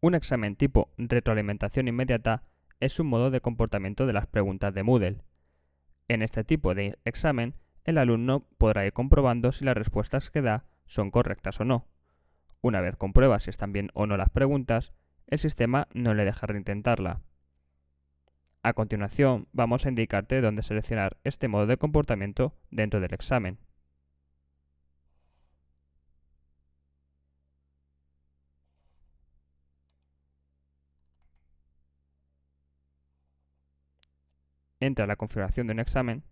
Un examen tipo retroalimentación inmediata es un modo de comportamiento de las preguntas de Moodle. En este tipo de examen, el alumno podrá ir comprobando si las respuestas que da son correctas o no. Una vez comprueba si están bien o no las preguntas, el sistema no le deja reintentarla. A continuación, vamos a indicarte dónde seleccionar este modo de comportamiento dentro del examen. entra a la configuración de un examen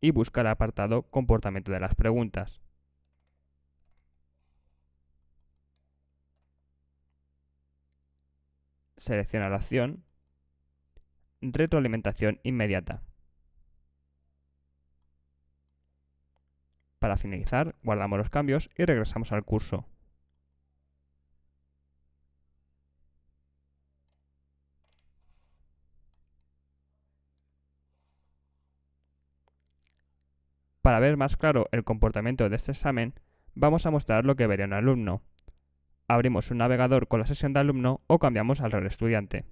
y busca el apartado comportamiento de las preguntas. Selecciona la opción retroalimentación inmediata. Para finalizar, guardamos los cambios y regresamos al curso. Para ver más claro el comportamiento de este examen, vamos a mostrar lo que vería un alumno. Abrimos un navegador con la sesión de alumno o cambiamos al real estudiante.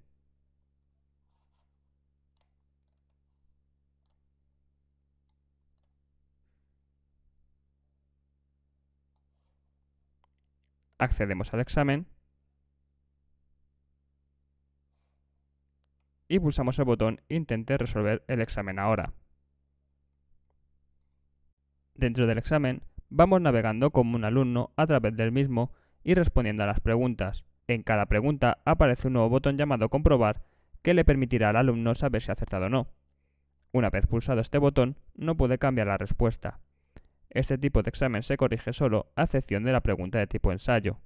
accedemos al examen y pulsamos el botón Intente resolver el examen ahora. Dentro del examen, vamos navegando como un alumno a través del mismo y respondiendo a las preguntas. En cada pregunta aparece un nuevo botón llamado comprobar que le permitirá al alumno saber si ha acertado o no. Una vez pulsado este botón, no puede cambiar la respuesta. Este tipo de examen se corrige solo a excepción de la pregunta de tipo ensayo.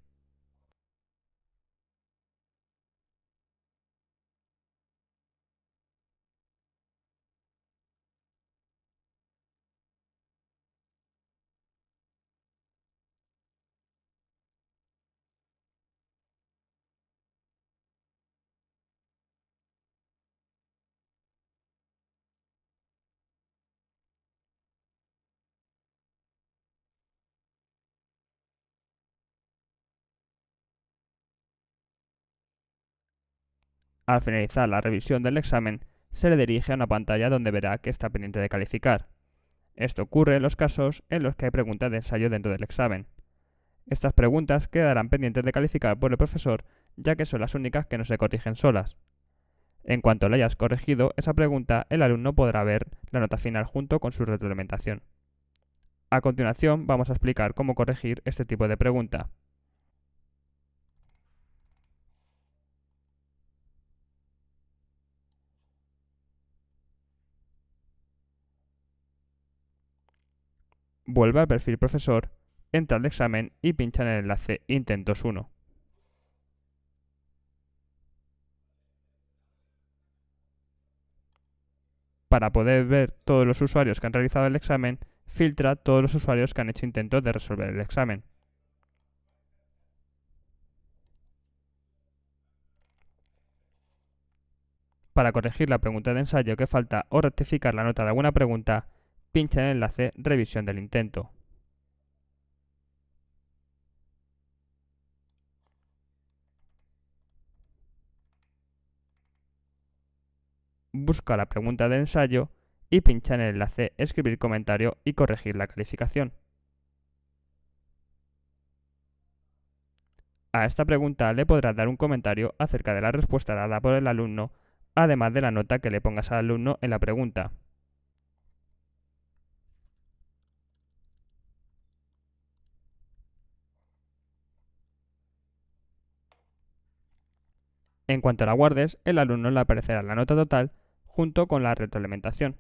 Al finalizar la revisión del examen, se le dirige a una pantalla donde verá que está pendiente de calificar. Esto ocurre en los casos en los que hay preguntas de ensayo dentro del examen. Estas preguntas quedarán pendientes de calificar por el profesor, ya que son las únicas que no se corrigen solas. En cuanto le hayas corregido esa pregunta, el alumno podrá ver la nota final junto con su retroalimentación. A continuación vamos a explicar cómo corregir este tipo de pregunta. vuelve al perfil profesor, entra al examen y pincha en el enlace Intentos 1. Para poder ver todos los usuarios que han realizado el examen, filtra todos los usuarios que han hecho intentos de resolver el examen. Para corregir la pregunta de ensayo que falta o rectificar la nota de alguna pregunta, pincha en el enlace Revisión del intento. Busca la pregunta de ensayo y pincha en el enlace Escribir comentario y corregir la calificación. A esta pregunta le podrás dar un comentario acerca de la respuesta dada por el alumno, además de la nota que le pongas al alumno en la pregunta. En cuanto la guardes, el alumno le aparecerá la nota total junto con la retroalimentación.